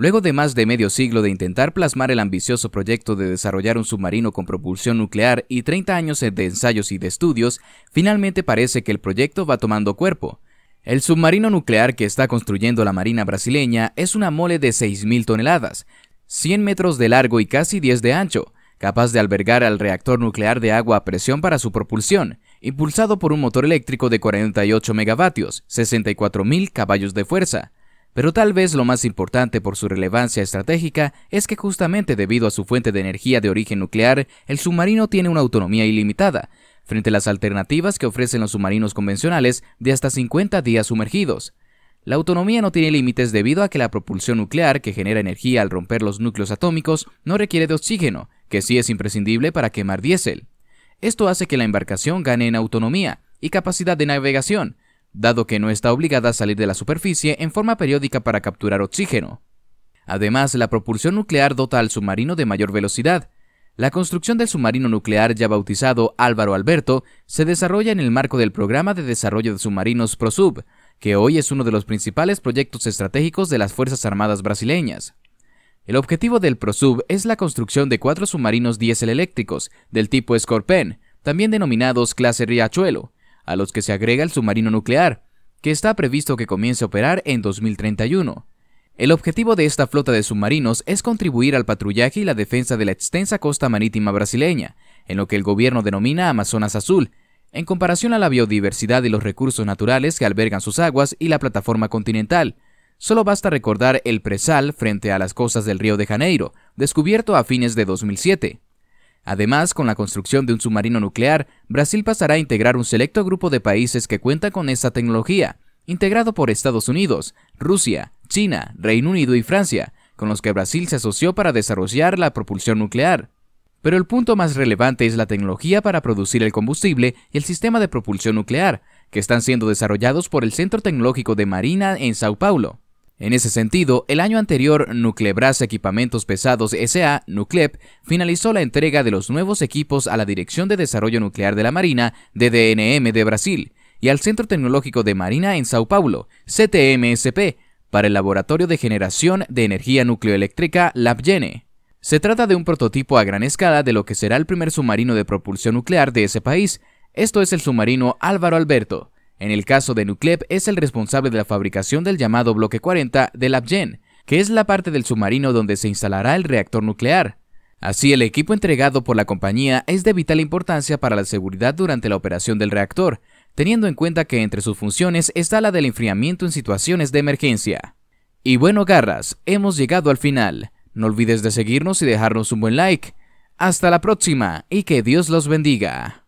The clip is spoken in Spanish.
Luego de más de medio siglo de intentar plasmar el ambicioso proyecto de desarrollar un submarino con propulsión nuclear y 30 años de ensayos y de estudios, finalmente parece que el proyecto va tomando cuerpo. El submarino nuclear que está construyendo la Marina brasileña es una mole de 6.000 toneladas, 100 metros de largo y casi 10 de ancho, capaz de albergar al reactor nuclear de agua a presión para su propulsión, impulsado por un motor eléctrico de 48 megavatios, 64.000 caballos de fuerza, pero tal vez lo más importante por su relevancia estratégica es que justamente debido a su fuente de energía de origen nuclear, el submarino tiene una autonomía ilimitada, frente a las alternativas que ofrecen los submarinos convencionales de hasta 50 días sumergidos. La autonomía no tiene límites debido a que la propulsión nuclear que genera energía al romper los núcleos atómicos no requiere de oxígeno, que sí es imprescindible para quemar diésel. Esto hace que la embarcación gane en autonomía y capacidad de navegación, dado que no está obligada a salir de la superficie en forma periódica para capturar oxígeno. Además, la propulsión nuclear dota al submarino de mayor velocidad. La construcción del submarino nuclear ya bautizado Álvaro Alberto se desarrolla en el marco del Programa de Desarrollo de Submarinos PROSUB, que hoy es uno de los principales proyectos estratégicos de las Fuerzas Armadas brasileñas. El objetivo del PROSUB es la construcción de cuatro submarinos diésel eléctricos del tipo Scorpion, también denominados clase Riachuelo, a los que se agrega el submarino nuclear, que está previsto que comience a operar en 2031. El objetivo de esta flota de submarinos es contribuir al patrullaje y la defensa de la extensa costa marítima brasileña, en lo que el gobierno denomina Amazonas Azul, en comparación a la biodiversidad y los recursos naturales que albergan sus aguas y la plataforma continental. Solo basta recordar el presal frente a las costas del Río de Janeiro, descubierto a fines de 2007. Además, con la construcción de un submarino nuclear, Brasil pasará a integrar un selecto grupo de países que cuentan con esa tecnología, integrado por Estados Unidos, Rusia, China, Reino Unido y Francia, con los que Brasil se asoció para desarrollar la propulsión nuclear. Pero el punto más relevante es la tecnología para producir el combustible y el sistema de propulsión nuclear, que están siendo desarrollados por el Centro Tecnológico de Marina en Sao Paulo. En ese sentido, el año anterior, Nuclebras Equipamentos Pesados S.A., Nuclep, finalizó la entrega de los nuevos equipos a la Dirección de Desarrollo Nuclear de la Marina, DDNM de Brasil, y al Centro Tecnológico de Marina en Sao Paulo, CTMSP, para el Laboratorio de Generación de Energía Nucleoeléctrica LabGene. Se trata de un prototipo a gran escala de lo que será el primer submarino de propulsión nuclear de ese país, esto es el submarino Álvaro Alberto, en el caso de Nuclep es el responsable de la fabricación del llamado bloque 40 del Abgen, que es la parte del submarino donde se instalará el reactor nuclear. Así, el equipo entregado por la compañía es de vital importancia para la seguridad durante la operación del reactor, teniendo en cuenta que entre sus funciones está la del enfriamiento en situaciones de emergencia. Y bueno, garras, hemos llegado al final. No olvides de seguirnos y dejarnos un buen like. Hasta la próxima y que Dios los bendiga.